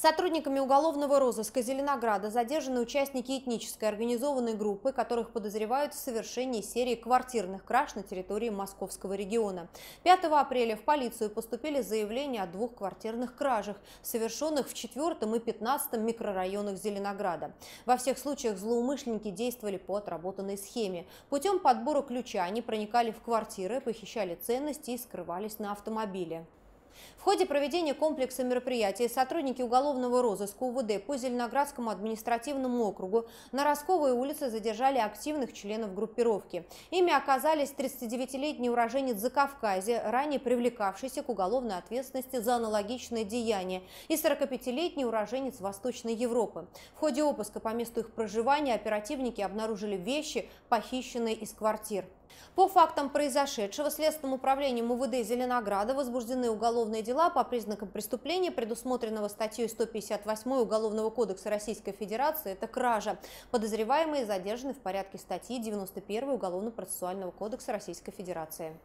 Сотрудниками уголовного розыска Зеленограда задержаны участники этнической организованной группы, которых подозревают в совершении серии квартирных краж на территории Московского региона. 5 апреля в полицию поступили заявления о двух квартирных кражах, совершенных в 4 и 15 микрорайонах Зеленограда. Во всех случаях злоумышленники действовали по отработанной схеме. Путем подбора ключа они проникали в квартиры, похищали ценности и скрывались на автомобиле. В ходе проведения комплекса мероприятий сотрудники уголовного розыска УВД по Зеленоградскому административному округу на Росковой улице задержали активных членов группировки. Ими оказались 39-летний уроженец Закавказья, ранее привлекавшийся к уголовной ответственности за аналогичное деяние, и 45-летний уроженец Восточной Европы. В ходе обыска по месту их проживания оперативники обнаружили вещи, похищенные из квартир. По фактам произошедшего Следственным управлением УВД Зеленограда возбуждены уголовные дела по признакам преступления, предусмотренного статьей 158 Уголовного кодекса Российской Федерации – это кража. Подозреваемые задержаны в порядке статьи 91 Уголовно-процессуального кодекса Российской Федерации.